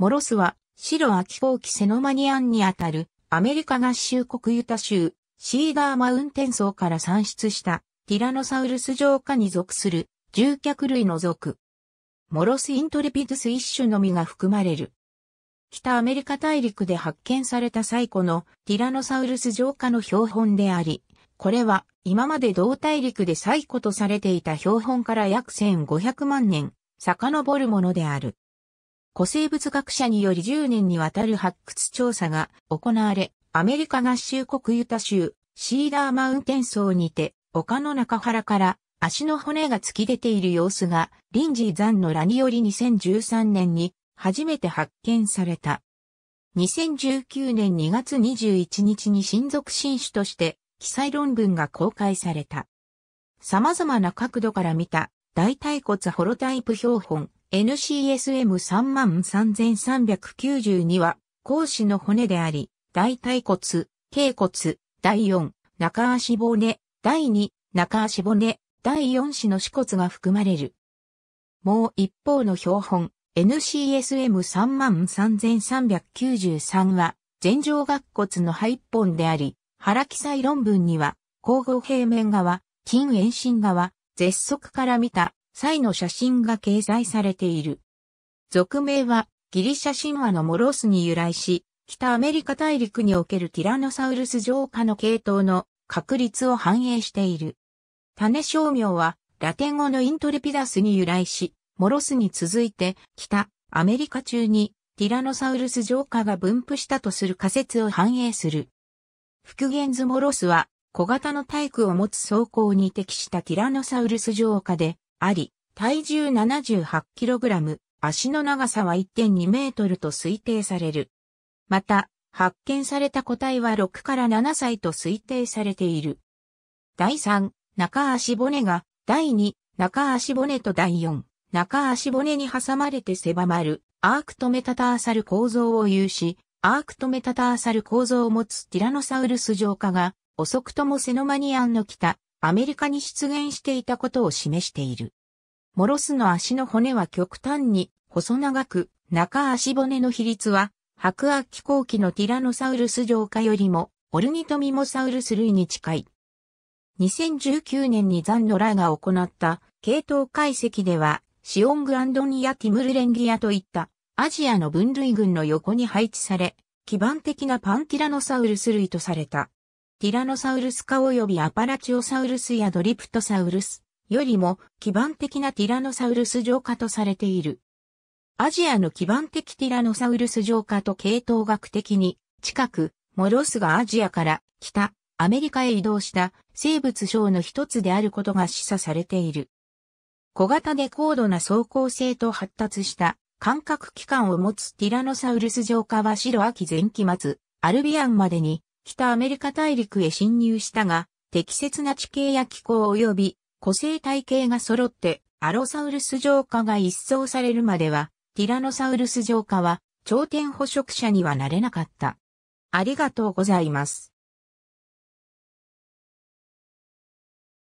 モロスは、白秋放棄セノマニアンにあたる、アメリカ合衆国ユタ州、シーダーマウンテン層から産出した、ティラノサウルス上下に属する、獣脚類の属。モロスイントリピドス一種のみが含まれる。北アメリカ大陸で発見された最古のティラノサウルス上下の標本であり、これは今まで同大陸で最古とされていた標本から約1500万年遡るものである。古生物学者により10年にわたる発掘調査が行われ、アメリカ合衆国ユタ州、シーダーマウンテン層にて、丘の中原から足の骨が突き出ている様子が、リンジーンのラにより2013年に初めて発見された。2019年2月21日に親族新種として記載論文が公開された。様々な角度から見た大腿骨ホロタイプ標本、NCSM33392 は、甲子の骨であり、大腿骨、頸骨、第4、中足骨、第2、中足骨、第4子の支骨が含まれる。もう一方の標本、NCSM33393 は、前上顎骨の一本であり、腹記載論文には、交互平面側、近遠心側、絶足から見た際の写真が掲載されている。俗名はギリシャ神話のモロスに由来し、北アメリカ大陸におけるティラノサウルス浄下の系統の確率を反映している。種商名はラテン語のイントレピダスに由来し、モロスに続いて北アメリカ中にティラノサウルス浄下が分布したとする仮説を反映する。復元図モロスは小型の体育を持つ装甲に適したティラノサウルス浄下であり、体重 78kg、足の長さは1.2メートルと推定される。また、発見された個体は6から7歳と推定されている。第3、中足骨が、第2、中足骨と第4、中足骨に挟まれて狭まる、アークトメタターサル構造を有し、アークトメタターサル構造を持つティラノサウルス浄化が、遅くともセノマニアンの北、アメリカに出現していたことを示している。モロスの足の骨は極端に細長く、中足骨の比率は、白亜紀後期のティラノサウルス上下よりも、オルニトミモサウルス類に近い。2019年にザンノラが行った系統解析では、シオングアンドニア・ティムルレンギアといったアジアの分類群の横に配置され、基盤的なパンティラノサウルス類とされた。ティラノサウルス科及びアパラチオサウルスやドリプトサウルスよりも基盤的なティラノサウルス上科とされている。アジアの基盤的ティラノサウルス上科と系統学的に近く、モロスがアジアから北、アメリカへ移動した生物章の一つであることが示唆されている。小型で高度な走行性と発達した感覚器官を持つティラノサウルス上科は白秋前期末、アルビアンまでに北アメリカ大陸へ侵入したが、適切な地形や気候及び個性体系が揃ってアロサウルス浄化が一掃されるまでは、ティラノサウルス浄化は頂点捕食者にはなれなかった。ありがとうございます。